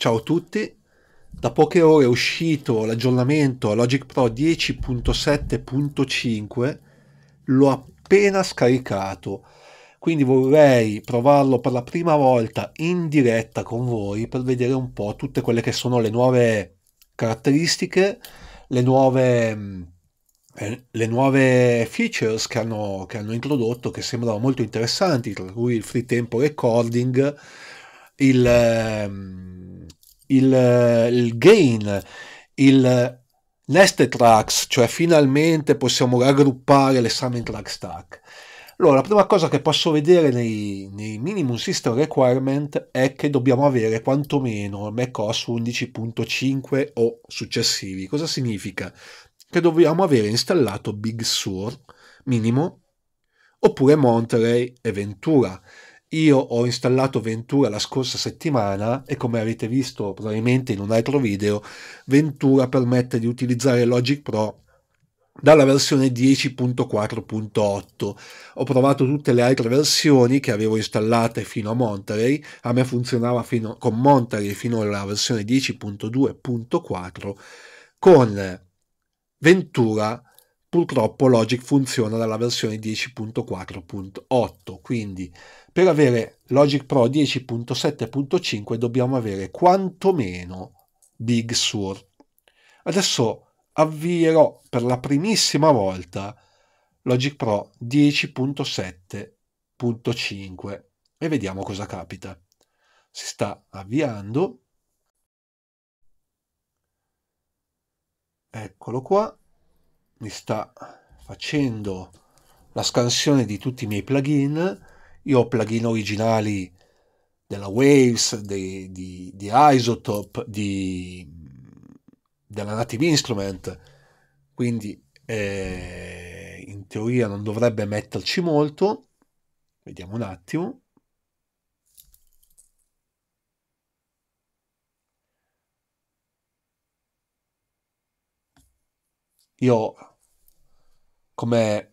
Ciao a tutti, da poche ore è uscito l'aggiornamento a Logic Pro 10.7.5, l'ho appena scaricato, quindi vorrei provarlo per la prima volta in diretta con voi per vedere un po' tutte quelle che sono le nuove caratteristiche, le nuove, mm, eh, le nuove features che hanno, che hanno introdotto che sembrano molto interessanti, tra cui il free tempo recording, il ehm, il, eh, il gain, il nested tracks, cioè finalmente possiamo raggruppare le summing track stack. Allora, la prima cosa che posso vedere nei, nei minimum system requirement è che dobbiamo avere quantomeno macOS 11.5 o successivi. Cosa significa? Che dobbiamo avere installato Big Sur minimo oppure Monterey e Ventura. Io ho installato Ventura la scorsa settimana e come avete visto probabilmente in un altro video, Ventura permette di utilizzare Logic Pro dalla versione 10.4.8. Ho provato tutte le altre versioni che avevo installate fino a Monterey, a me funzionava fino, con Monterey fino alla versione 10.2.4, con Ventura purtroppo Logic funziona dalla versione 10.4.8, quindi per avere Logic Pro 10.7.5 dobbiamo avere quantomeno Big Sur. Adesso avvierò per la primissima volta Logic Pro 10.7.5 e vediamo cosa capita. Si sta avviando. Eccolo qua. Mi sta facendo la scansione di tutti i miei plugin io ho plugin originali della Waves, di, di, di Isotope, di, della Native Instrument, quindi eh, in teoria non dovrebbe metterci molto. Vediamo un attimo. Io come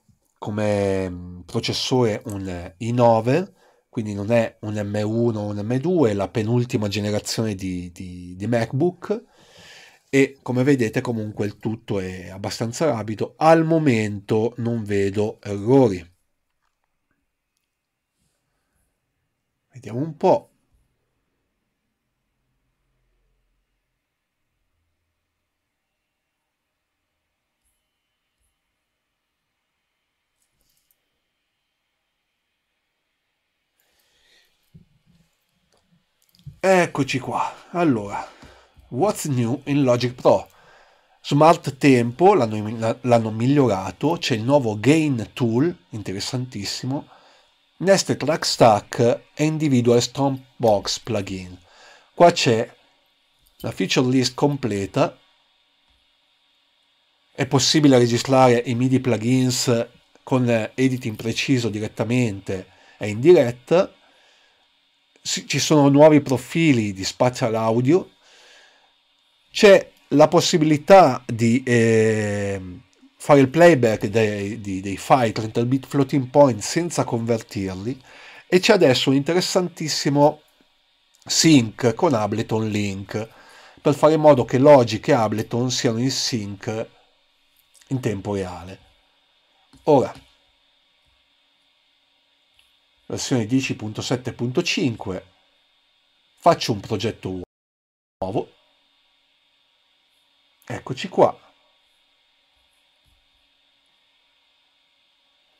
come mm, processore un i9, quindi non è un M1 o un M2, è la penultima generazione di, di, di MacBook e come vedete comunque il tutto è abbastanza rapido, al momento non vedo errori. Vediamo un po'. Eccoci qua. Allora, what's new in Logic Pro? Smart Tempo l'hanno, l'hanno migliorato, c'è il nuovo Gain Tool, interessantissimo, Nest Track Stack e Individual Box plugin. Qua c'è la feature list completa, è possibile registrare i MIDI plugins con editing preciso direttamente e in diretta, ci sono nuovi profili di spazio audio, c'è la possibilità di eh, fare il playback dei, dei, dei file 30 bit floating point senza convertirli e c'è adesso un interessantissimo sync con Ableton Link per fare in modo che Logic e Ableton siano in sync in tempo reale. Ora, versione 10.7.5, faccio un progetto nuovo, eccoci qua.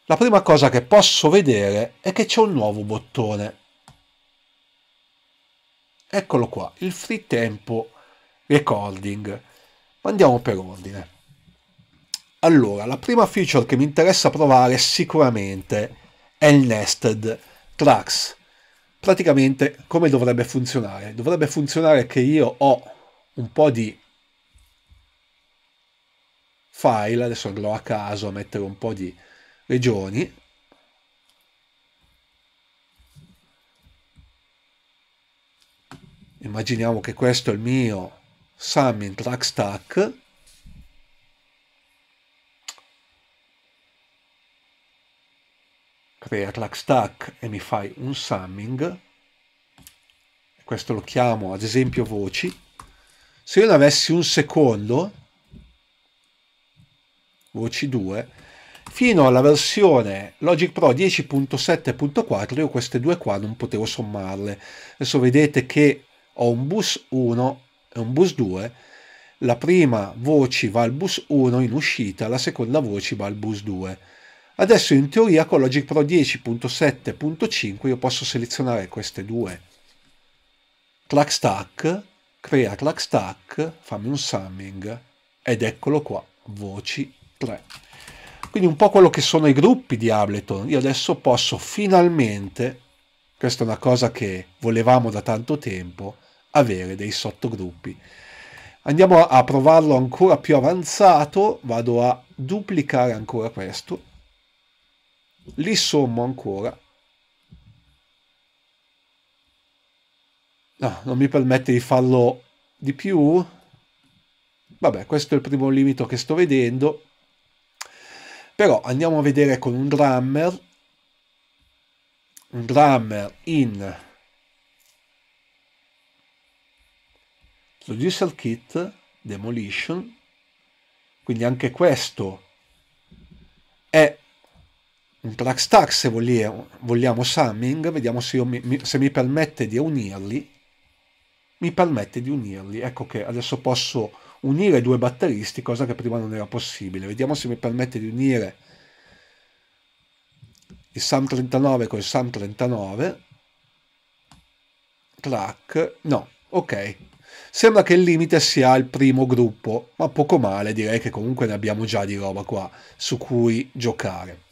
La prima cosa che posso vedere è che c'è un nuovo bottone. Eccolo qua, il free tempo recording. Andiamo per ordine. Allora, la prima feature che mi interessa provare sicuramente è il nested class. Praticamente come dovrebbe funzionare? Dovrebbe funzionare che io ho un po' di file, adesso andrò a caso a mettere un po' di regioni, immaginiamo che questo è il mio summing track stack crea clack stack e mi fai un summing, questo lo chiamo ad esempio voci, se io ne avessi un secondo, voci 2, fino alla versione Logic Pro 10.7.4 io queste due qua non potevo sommarle. Adesso vedete che ho un bus 1 e un bus 2, la prima voce va al bus 1 in uscita, la seconda voce va al bus 2. Adesso in teoria con Logic Pro 10.7.5 io posso selezionare queste due. Clack Stack, crea Clack Stack, fammi un summing ed eccolo qua, voci 3. Quindi un po' quello che sono i gruppi di Ableton. Io adesso posso finalmente, questa è una cosa che volevamo da tanto tempo, avere dei sottogruppi. Andiamo a provarlo ancora più avanzato, vado a duplicare ancora questo li sommo ancora. No, non mi permette di farlo di più. Vabbè, questo è il primo limite che sto vedendo. Però andiamo a vedere con un drummer. Un drummer in producer kit demolition quindi anche questo è un track tax se vogliamo, vogliamo summing, vediamo se, mi, se mi permette di unirli, mi permette di unirli, ecco che adesso posso unire due batteristi, cosa che prima non era possibile, vediamo se mi permette di unire il SAM 39 con il SAM 39, track, no, ok, Sembra che il limite sia il primo gruppo, ma poco male, direi che comunque ne abbiamo già di roba qua su cui giocare.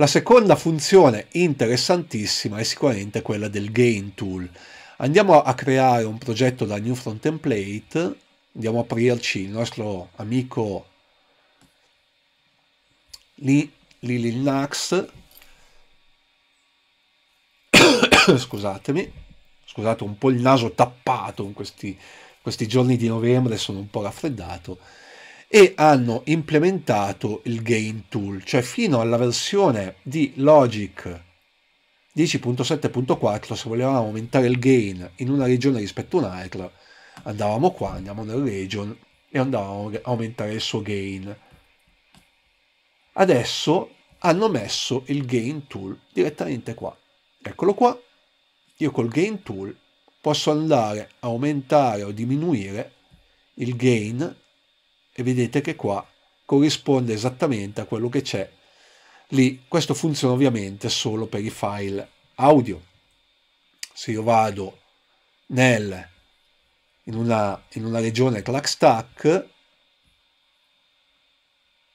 La seconda funzione interessantissima è sicuramente quella del Gain Tool. Andiamo a creare un progetto da New Front Template, andiamo a aprirci il nostro amico Li, scusatemi, scusate un po' il naso tappato in questi, questi giorni di novembre, sono un po' raffreddato e hanno implementato il Gain Tool, cioè fino alla versione di Logic 10.7.4 se volevamo aumentare il gain in una regione rispetto a un'altra andavamo qua, andiamo nel region e andavamo a aumentare il suo gain. Adesso hanno messo il gain tool direttamente qua. Eccolo qua. Io col gain tool posso andare a aumentare o diminuire il gain e vedete che qua corrisponde esattamente a quello che c'è lì. Questo funziona ovviamente solo per i file audio. Se io vado nel, in, una, in una regione clack Stack,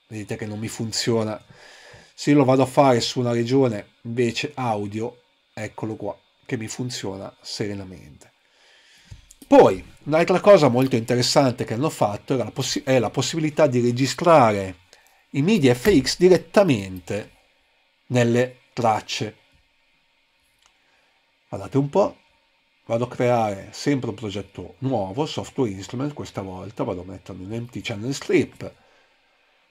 vedete che non mi funziona. Se io lo vado a fare su una regione invece audio, eccolo qua, che mi funziona serenamente. Poi, un'altra cosa molto interessante che hanno fatto la è la possibilità di registrare i media FX direttamente nelle tracce. Guardate un po', vado a creare sempre un progetto nuovo, software instrument, questa volta vado a mettermi un empty channel strip,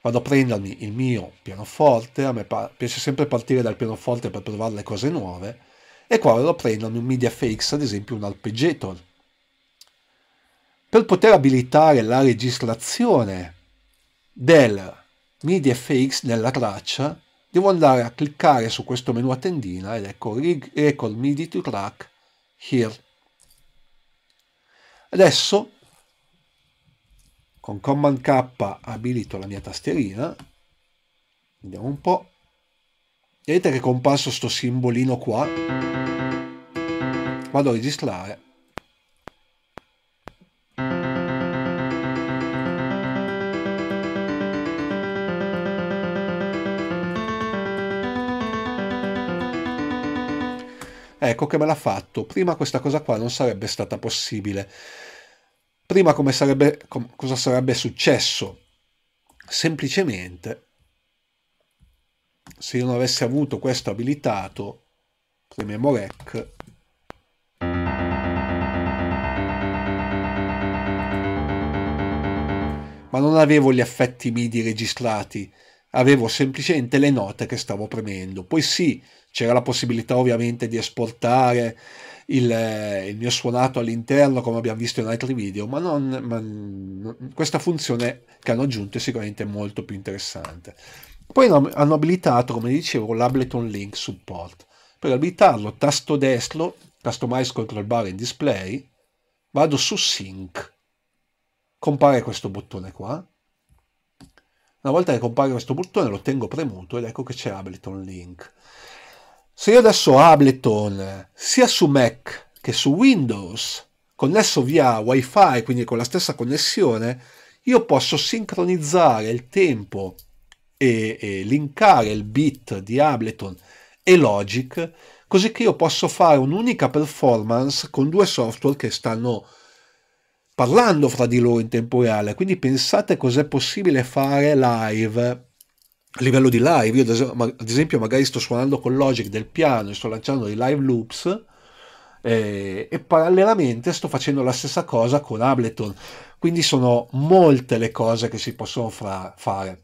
vado a prendermi il mio pianoforte, a me piace sempre partire dal pianoforte per provare le cose nuove, e qua vado a prendermi un media fx, ad esempio un arpeggiator, per poter abilitare la registrazione del MIDI FX nella traccia, devo andare a cliccare su questo menu a tendina ed ecco Rig Record MIDI to Track Here. Adesso con Command K abilito la mia tastierina, vediamo un po', vedete che è comparso sto simbolino qua, vado a registrare Ecco che me l'ha fatto. Prima questa cosa qua non sarebbe stata possibile. Prima come sarebbe, com cosa sarebbe successo? Semplicemente, se io non avessi avuto questo abilitato, premiamo REC, ma non avevo gli effetti MIDI registrati avevo semplicemente le note che stavo premendo. Poi sì, c'era la possibilità ovviamente di esportare il, eh, il mio suonato all'interno, come abbiamo visto in altri video, ma, non, ma questa funzione che hanno aggiunto è sicuramente molto più interessante. Poi hanno abilitato, come dicevo, l'Ableton Link Support. Per abilitarlo, tasto destro, customize control bar in display, vado su Sync. Compare questo bottone qua, una volta che compare questo bottone lo tengo premuto ed ecco che c'è Ableton Link. Se io adesso Ableton sia su Mac che su Windows connesso via WiFi, quindi con la stessa connessione, io posso sincronizzare il tempo e, e linkare il bit di Ableton e Logic, così che io posso fare un'unica performance con due software che stanno parlando fra di loro in tempo reale, quindi pensate cos'è possibile fare live a livello di live, io ad esempio magari sto suonando con Logic del piano e sto lanciando dei live loops eh, e parallelamente sto facendo la stessa cosa con Ableton, quindi sono molte le cose che si possono fare.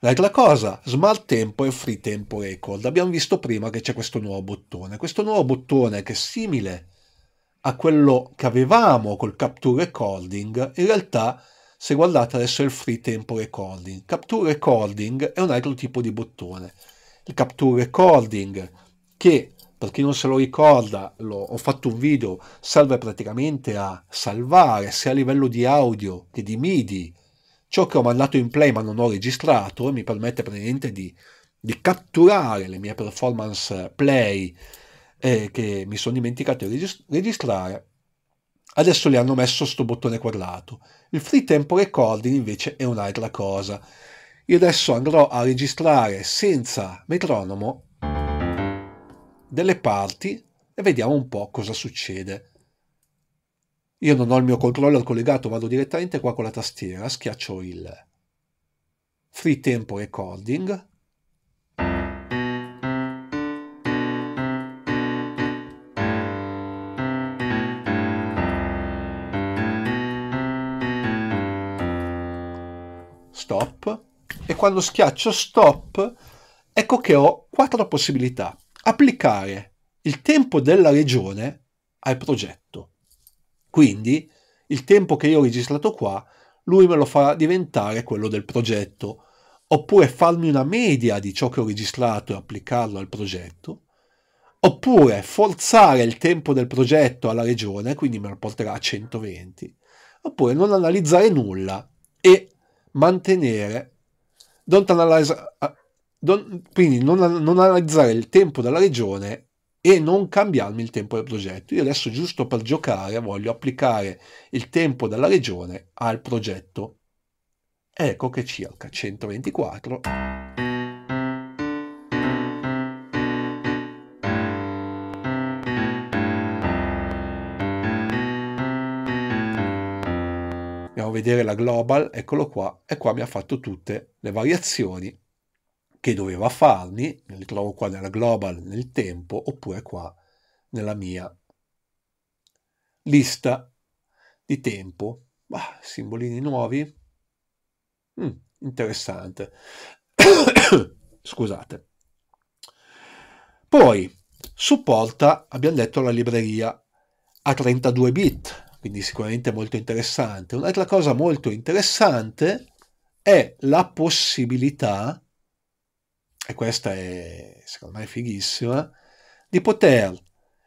L'altra cosa, Smart Tempo e Free Tempo Record. Abbiamo visto prima che c'è questo nuovo bottone. Questo nuovo bottone che è simile a quello che avevamo col Capture Recording, in realtà se guardate adesso è il Free Tempo Recording. Capture Recording è un altro tipo di bottone. Il Capture Recording che, per chi non se lo ricorda, lo, ho fatto un video, serve praticamente a salvare sia a livello di audio che di MIDI ciò che ho mandato in play ma non ho registrato e mi permette praticamente di, di catturare le mie performance play eh, che mi sono dimenticato di registrare. Adesso le hanno messo sto bottone quadrato. Il free tempo recording invece è un'altra cosa. Io adesso andrò a registrare senza metronomo delle parti e vediamo un po' cosa succede. Io non ho il mio controller collegato, vado direttamente qua con la tastiera, schiaccio il free tempo recording stop e quando schiaccio stop ecco che ho quattro possibilità. Applicare il tempo della regione al progetto. Quindi il tempo che io ho registrato qua, lui me lo farà diventare quello del progetto, oppure farmi una media di ciò che ho registrato e applicarlo al progetto, oppure forzare il tempo del progetto alla regione, quindi me lo porterà a 120, oppure non analizzare nulla e mantenere, don't analyze, ah, don't, quindi non, non analizzare il tempo della regione e non cambiarmi il tempo del progetto. Io adesso giusto per giocare voglio applicare il tempo della regione al progetto. Ecco che circa 124 vedere la global, eccolo qua, e qua mi ha fatto tutte le variazioni che doveva farmi, le trovo qua nella global nel tempo, oppure qua nella mia lista di tempo. Ah, simbolini nuovi. Mm, interessante. Scusate. Poi supporta, abbiamo detto, la libreria a 32 bit, quindi sicuramente molto interessante. Un'altra cosa molto interessante è la possibilità, e questa è secondo me fighissima, di poter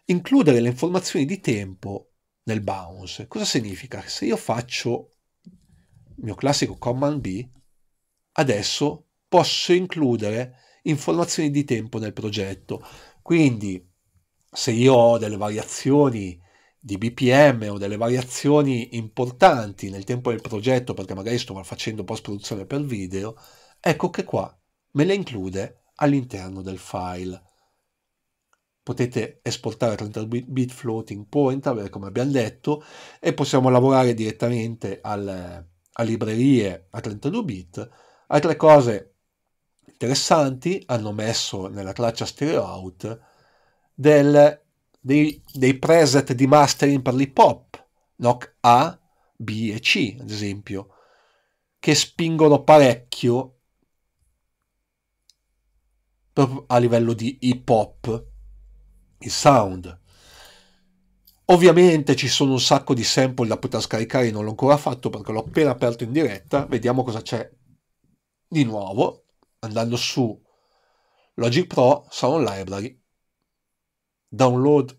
includere le informazioni di tempo nel bounce. Cosa significa? Se io faccio il mio classico command B, adesso posso includere informazioni di tempo nel progetto. Quindi se io ho delle variazioni di BPM o delle variazioni importanti nel tempo del progetto perché magari sto facendo post-produzione per video, ecco che qua me le include all'interno del file. Potete esportare 30 bit floating point, come abbiamo detto, e possiamo lavorare direttamente al, a librerie a 32 bit. Altre cose interessanti hanno messo nella traccia stereo out del dei, dei preset di mastering per l'hip hop, NOC A, B e C, ad esempio, che spingono parecchio a livello di hip hop, il sound. Ovviamente ci sono un sacco di sample da poter scaricare, non l'ho ancora fatto perché l'ho appena aperto in diretta, vediamo cosa c'è di nuovo andando su Logic Pro Sound Library download,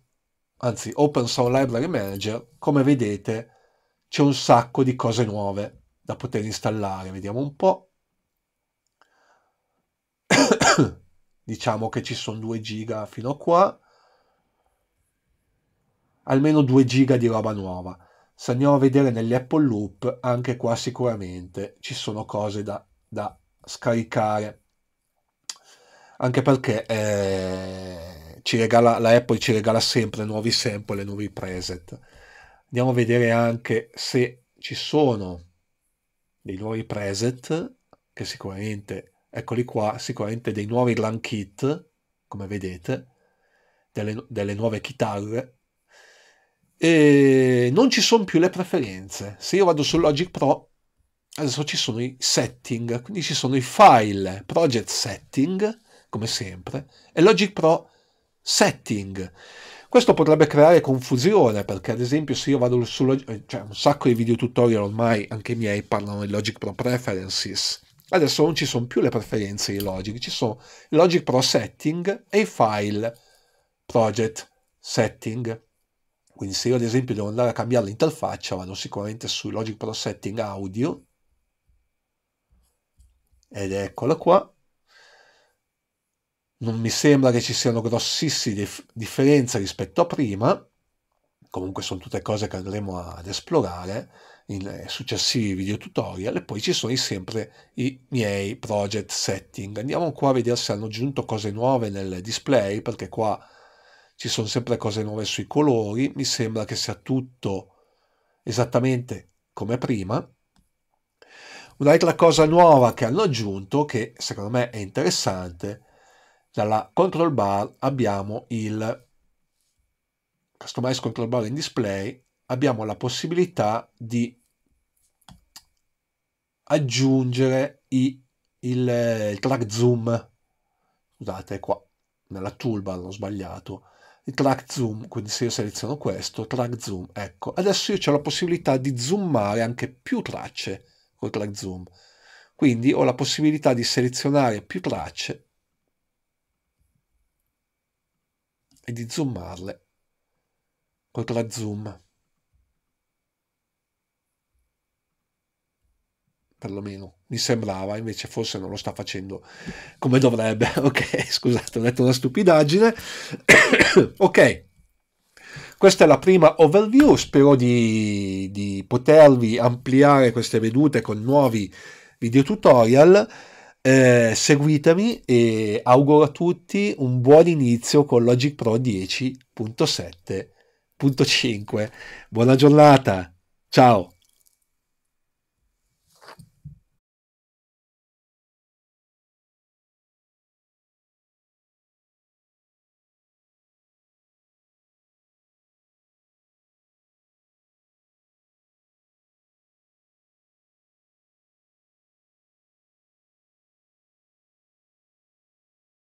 anzi open source library manager, come vedete c'è un sacco di cose nuove da poter installare. Vediamo un po'. diciamo che ci sono 2 giga fino a qua. Almeno 2 giga di roba nuova. Se andiamo a vedere negli Apple Loop, anche qua sicuramente ci sono cose da, da scaricare. Anche perché... Eh regala, la Apple ci regala sempre nuovi sample e nuovi preset. Andiamo a vedere anche se ci sono dei nuovi preset, che sicuramente, eccoli qua, sicuramente dei nuovi glam kit, come vedete, delle, delle nuove chitarre. E non ci sono più le preferenze. Se io vado su Logic Pro, adesso ci sono i setting, quindi ci sono i file, project setting, come sempre, e Logic Pro setting. Questo potrebbe creare confusione perché ad esempio se io vado su Logic, cioè un sacco di video tutorial ormai anche i miei parlano di Logic Pro Preferences. Adesso non ci sono più le preferenze di Logic, ci sono Logic Pro Setting e i file Project Setting. Quindi se io ad esempio devo andare a cambiare l'interfaccia vado sicuramente su Logic Pro Setting Audio ed eccolo qua non mi sembra che ci siano grossissime dif differenze rispetto a prima, comunque sono tutte cose che andremo ad esplorare in eh, successivi video tutorial e poi ci sono sempre i miei project setting. Andiamo qua a vedere se hanno aggiunto cose nuove nel display perché qua ci sono sempre cose nuove sui colori, mi sembra che sia tutto esattamente come prima. Un'altra cosa nuova che hanno aggiunto, che secondo me è interessante, dalla control bar abbiamo il customize control bar in display, abbiamo la possibilità di aggiungere i, il, il track zoom, scusate qua, nella toolbar ho sbagliato, il track zoom, quindi se io seleziono questo, track zoom, ecco, adesso io ho la possibilità di zoomare anche più tracce col track zoom, quindi ho la possibilità di selezionare più tracce e di zoomarle con la zoom. perlomeno mi sembrava, invece forse non lo sta facendo come dovrebbe. Ok, scusate, ho detto una stupidaggine. ok, questa è la prima overview, spero di, di potervi ampliare queste vedute con nuovi video tutorial. Eh, seguitemi e auguro a tutti un buon inizio con Logic Pro 10.7.5. Buona giornata, ciao!